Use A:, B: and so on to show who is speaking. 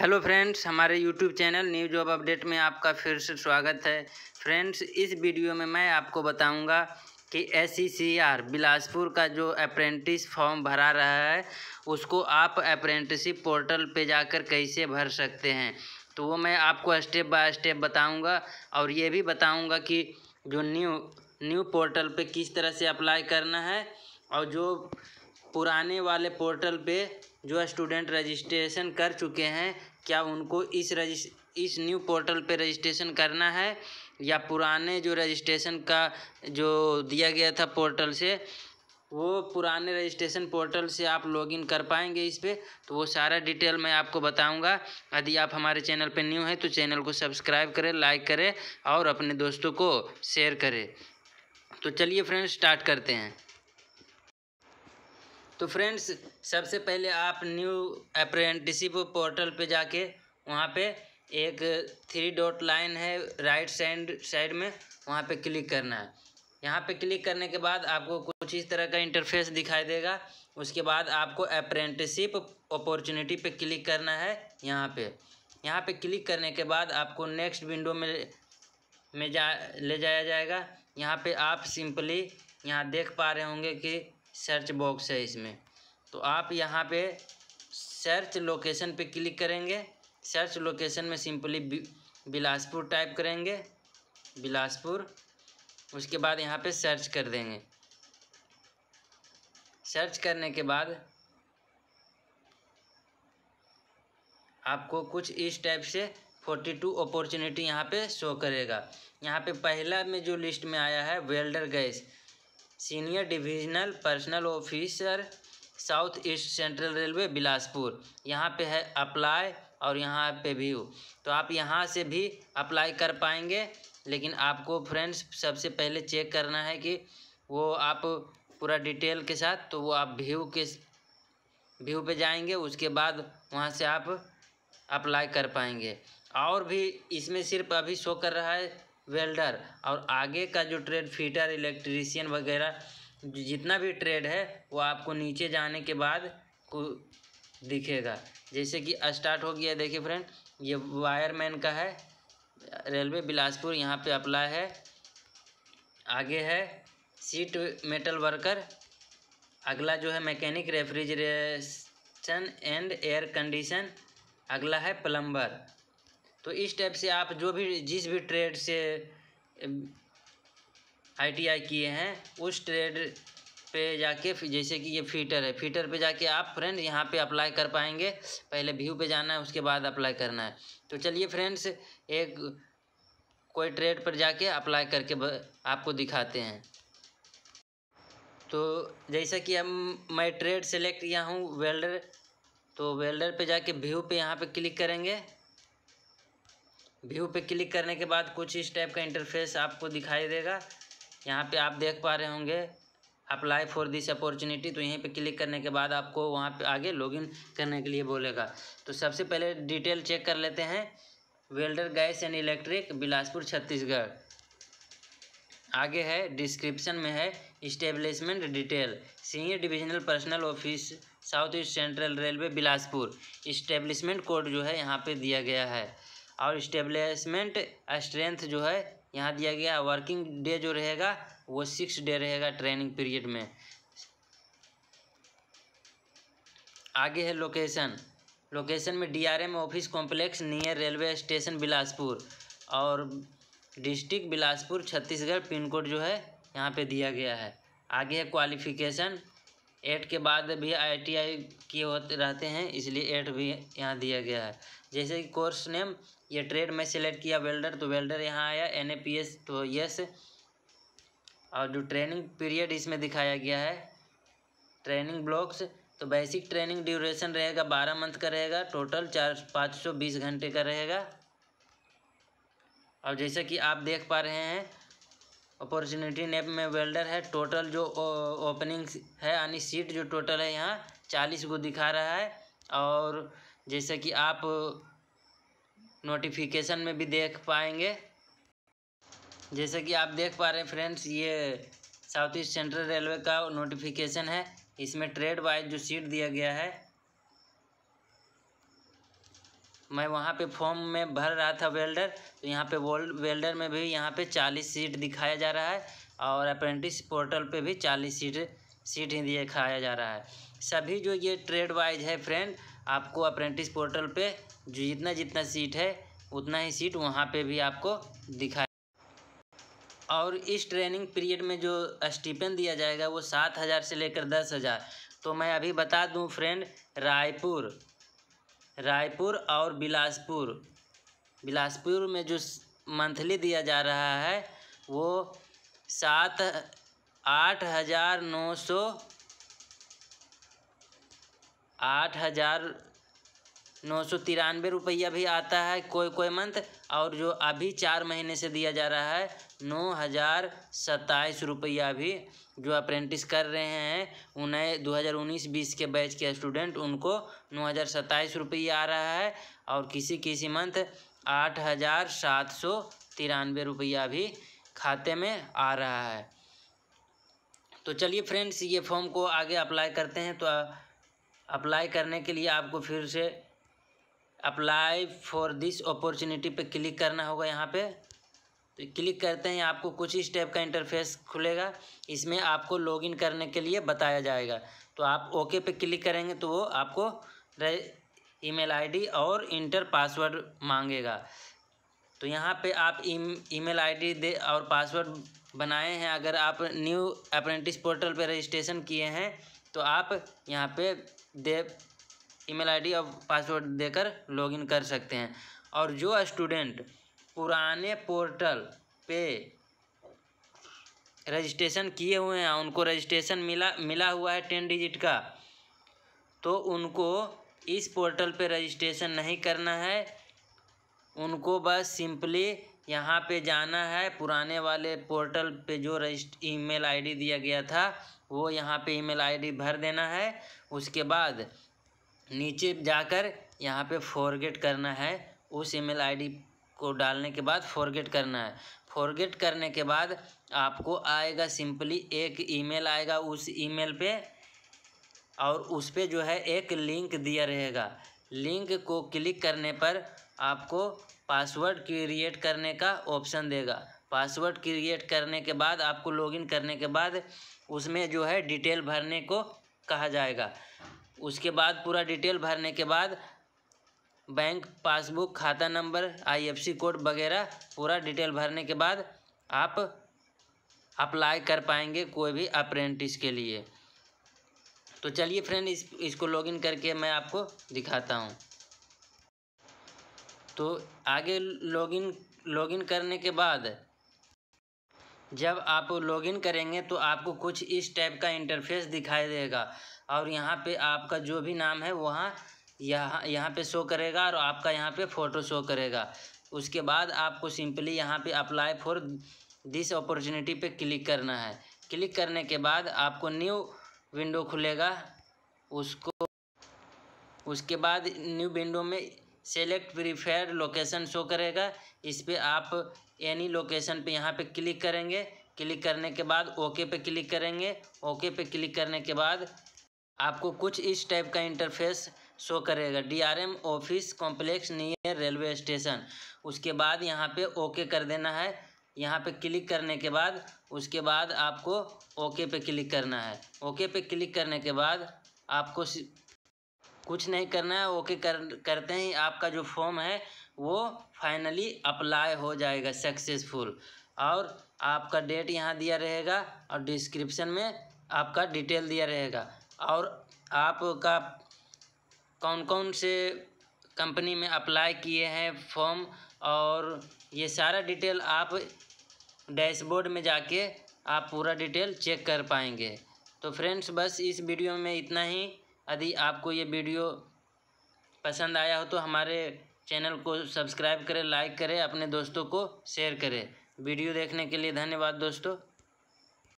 A: hello friends हमारे YouTube channel new job update में आपका फिर से स्वागत है फ्रेंड्स इस वीडियो में मैं आपको बताऊंगा कि एस e बिलासपुर का जो अप्रेंटिस फॉर्म भरा रहा है उसको आप अप्रेंटिसिप पोर्टल पे जाकर कैसे भर सकते हैं तो वो मैं आपको स्टेप बाय स्टेप बताऊंगा और ये भी बताऊँगा कि जो न्यू न्यू पोर्टल पर किस तरह से अप्लाई करना है और जो पुराने वाले पोर्टल पे जो स्टूडेंट रजिस्ट्रेशन कर चुके हैं क्या उनको इस रजिस इस न्यू पोर्टल पे रजिस्ट्रेशन करना है या पुराने जो रजिस्ट्रेशन का जो दिया गया था पोर्टल से वो पुराने रजिस्ट्रेशन पोर्टल से आप लॉगिन कर पाएंगे इस पर तो वो सारा डिटेल मैं आपको बताऊंगा यदि आप हमारे चैनल पे न्यू हैं तो चैनल को सब्सक्राइब करें लाइक करें और अपने दोस्तों को शेयर करें तो चलिए फ्रेंड्स स्टार्ट करते हैं तो फ्रेंड्स सबसे पहले आप न्यू अप्रेंटिसिप पोर्टल पे जाके वहाँ पे एक थ्री डॉट लाइन है राइट साइड साइड में वहाँ पे क्लिक करना है यहाँ पे क्लिक करने के बाद आपको कुछ इस तरह का इंटरफेस दिखाई देगा उसके बाद आपको अप्रेंटिसिप अपॉर्चुनिटी पे क्लिक करना है यहाँ पे यहाँ पे क्लिक करने के बाद आपको नेक्स्ट विंडो में में जा ले जाया जाएगा यहाँ पे आप सिंपली यहाँ देख पा रहे होंगे कि सर्च बॉक्स है इसमें तो आप यहाँ पे सर्च लोकेशन पे क्लिक करेंगे सर्च लोकेशन में सिंपली बिलासपुर टाइप करेंगे बिलासपुर उसके बाद यहाँ पे सर्च कर देंगे सर्च करने के बाद आपको कुछ इस टाइप से फोर्टी टू अपॉर्चुनिटी यहाँ पे शो करेगा यहाँ पे पहला में जो लिस्ट में आया है welder gas senior divisional personnel officer south east central railway Bilaspur यहाँ पे है अप्लाई और यहाँ पे व्यू तो आप यहाँ से भी अप्लाई कर पाएंगे लेकिन आपको फ्रेंड्स सबसे पहले चेक करना है कि वो आप पूरा डिटेल के साथ तो वो आप व्यू के व्यू पे जाएंगे उसके बाद वहाँ से आप अप्लाई कर पाएंगे और भी इसमें सिर्फ अभी शो कर रहा है वेल्डर और आगे का जो ट्रेड फीटर इलेक्ट्रीशियन वगैरह जितना भी ट्रेड है वो आपको नीचे जाने के बाद को दिखेगा जैसे कि स्टार्ट हो गया देखिए फ्रेंड ये वायरमैन का है रेलवे बिलासपुर यहाँ पे अप्लाई है आगे है सीट मेटल वर्कर अगला जो है mechanic refrigeration and air condition अगला है प्लम्बर तो इस टाइप से आप जो भी जिस भी ट्रेड से आईटीआई किए हैं उस ट्रेड पे जाके जैसे कि ये फीटर है फीटर पे जाके आप फ्रेंड यहाँ पे अप्लाई कर पाएंगे पहले व्यू पे जाना है उसके बाद अप्लाई करना है तो चलिए फ्रेंड्स एक कोई ट्रेड पर जाके अप्लाई करके आपको दिखाते हैं तो जैसा कि हम मैं ट्रेड सेलेक्ट किया हूँ वेल्डर तो वेल्डर पे जाके व्यू पे यहाँ पे क्लिक करेंगे व्यू पे क्लिक करने के बाद कुछ इस टाइप का इंटरफेस आपको दिखाई देगा यहाँ पे आप देख पा रहे होंगे अप्लाई फॉर दिस अपॉर्चुनिटी तो यहीं पे क्लिक करने के बाद आपको वहाँ पे आगे लॉगिन करने के लिए बोलेगा तो सबसे पहले डिटेल चेक कर लेते हैं welder gas and electric Bilaspur Chhattisgarh आगे है डिस्क्रिप्शन में है establishment detail senior divisional personnel office south east central railway Bilaspur establishment code जो है यहाँ पे दिया गया है और इस्टेब्लिशमेंट स्ट्रेंथ जो है यहाँ दिया गया वर्किंग डे जो रहेगा वो सिक्स डे रहेगा ट्रेनिंग पीरियड में आगे है लोकेशन लोकेशन में DRM office complex near railway station Bilaspur और district Bilaspur Chhattisgarh pin code जो है यहाँ पे दिया गया है आगे है क्वालिफिकेशन एट के बाद भी आई टी आई किए होते रहते हैं इसलिए एट भी यहाँ दिया गया है जैसे कि कोर्स नेम ये ट्रेड में सेलेक्ट किया वेल्डर तो वेल्डर यहाँ आया एन ए पी एस तो यस और जो ट्रेनिंग पीरियड इसमें दिखाया गया है ट्रेनिंग ब्लॉक्स तो बेसिक ट्रेनिंग ड्यूरेशन रहेगा बारह मंथ का रहेगा टोटल चार पाँच सौ बीस घंटे का रहेगा और जैसा कि आप देख पा रहे हैं अपॉर्चुनिटी नेप में वेल्डर है टोटल जो ओपनिंग है यानी सीट जो टोटल है यहाँ चालीस को दिखा रहा है और जैसे कि आप नोटिफिकेशन में भी देख पाएंगे जैसे कि आप देख पा रहे हैं फ्रेंड्स ये साउथ ईस्ट सेंट्रल रेलवे का नोटिफिकेशन है इसमें ट्रेड वाइज जो सीट दिया गया है मैं वहाँ पे फॉर्म में भर रहा था वेल्डर तो यहाँ पे वोल्ड वेल्डर में भी यहाँ पे चालीस सीट दिखाया जा रहा है और अप्रेंटिस पोर्टल पे भी चालीस सीट सीट ही दिखाया जा रहा है सभी जो ये ट्रेड वाइज है फ्रेंड आपको अप्रेंटिस पोर्टल पे जो जितना जितना सीट है उतना ही सीट वहाँ पे भी आपको दिखाया और इस ट्रेनिंग पीरियड में जो स्टीपन दिया जाएगा वो सात हज़ार से लेकर दस हज़ार तो मैं अभी बता दूं फ्रेंड रायपुर रायपुर और बिलासपुर बिलासपुर में जो मंथली दिया जा रहा है वो सात आठ हज़ार नौ सौ आठ हज़ार नौ सौ तिरानवे रुपया भी आता है कोई कोई मंथ और जो अभी चार महीने से दिया जा रहा है नौ हज़ार सत्ताईस रुपया भी जो अप्रेंटिस कर रहे हैं उन्हें दो हज़ार उन्नीस बीस के बैच के स्टूडेंट उनको नौ हज़ार सत्ताईस रुपया आ रहा है और किसी किसी मंथ आठ हज़ार सात सौ तिरानवे रुपया भी खाते में आ रहा है तो चलिए फ्रेंड्स ये फॉर्म को आगे अप्लाई करते हैं तो अप्लाई करने के लिए आपको फिर से अप्लाई फॉर दिस अपॉर्चुनिटी पे क्लिक करना होगा यहाँ पे तो क्लिक करते हैं आपको कुछ इस टाइप का इंटरफेस खुलेगा इसमें आपको लॉगिन करने के लिए बताया जाएगा तो आप ओके पे क्लिक करेंगे तो वो आपको ईमेल आईडी और इंटर पासवर्ड मांगेगा तो यहाँ पे आप ईमेल आईडी दे और पासवर्ड बनाए हैं अगर आप न्यू अप्रेंटिस पोर्टल पे रजिस्ट्रेशन किए हैं तो आप यहाँ पे दे ईमेल आईडी और पासवर्ड देकर लॉगिन कर सकते हैं और जो स्टूडेंट पुराने पोर्टल पे रजिस्ट्रेशन किए हुए हैं उनको रजिस्ट्रेशन मिला मिला हुआ है टेन डिजिट का तो उनको इस पोर्टल पे रजिस्ट्रेशन नहीं करना है उनको बस सिंपली यहाँ पे जाना है पुराने वाले पोर्टल पे जो रजिस्ट ईमेल आईडी दिया गया था वो यहाँ पे ईमेल आईडी भर देना है उसके बाद नीचे जाकर यहाँ पे फॉरगेट करना है उस ईमेल आईडी को डालने के बाद फॉरगेट करना है फॉरगेट करने के बाद आपको आएगा सिंपली एक ईमेल आएगा उस ईमेल पे और उस पर जो है एक लिंक दिया रहेगा लिंक को क्लिक करने पर आपको पासवर्ड क्रिएट करने का ऑप्शन देगा पासवर्ड क्रिएट करने के बाद आपको लॉगिन करने के बाद उसमें जो है डिटेल भरने को कहा जाएगा उसके बाद पूरा डिटेल भरने के बाद बैंक पासबुक खाता नंबर आईएफसी कोड वगैरह पूरा डिटेल भरने के बाद आप अप्लाई कर पाएंगे कोई भी अप्रेंटिस के लिए तो चलिए फ्रेंड इस इसको लॉगिन करके मैं आपको दिखाता हूँ तो आगे लॉगिन लॉगिन करने के बाद जब आप लॉगिन करेंगे तो आपको कुछ इस टाइप का इंटरफेस दिखाई देगा और यहाँ पे आपका जो भी नाम है वहाँ यहाँ यहाँ पे शो करेगा और आपका यहाँ पे फ़ोटो शो करेगा उसके बाद आपको सिंपली यहाँ पे अप्लाई फॉर दिस अपॉर्चुनिटी पे क्लिक करना है क्लिक करने के बाद आपको न्यू विंडो खुलेगा उसको उसके बाद न्यू विंडो में सेलेक्ट प्रीफेयर लोकेशन शो करेगा इस पर आप एनी लोकेशन पे यहाँ पे क्लिक करेंगे क्लिक करने के बाद ओके पे क्लिक करेंगे ओके पे क्लिक करने के बाद आपको कुछ इस टाइप का इंटरफेस शो करेगा DRM office complex near railway station उसके बाद यहाँ पे ओके कर देना है यहाँ पे क्लिक करने के बाद उसके बाद आपको ओके पे क्लिक करना है ओके पे क्लिक करने के बाद आपको कुछ नहीं करना है ओके कर करते ही आपका जो फॉर्म है वो फाइनली अप्लाई हो जाएगा सक्सेसफुल और आपका डेट यहाँ दिया रहेगा और डिस्क्रिप्शन में आपका डिटेल दिया रहेगा और आपका कौन कौन से कंपनी में अप्लाई किए हैं फॉर्म और ये सारा डिटेल आप डैशबोर्ड में जाके आप पूरा डिटेल चेक कर पाएंगे तो फ्रेंड्स बस इस वीडियो में इतना ही यदि आपको ये वीडियो पसंद आया हो तो हमारे चैनल को सब्सक्राइब करें लाइक करें अपने दोस्तों को शेयर करें वीडियो देखने के लिए धन्यवाद दोस्तों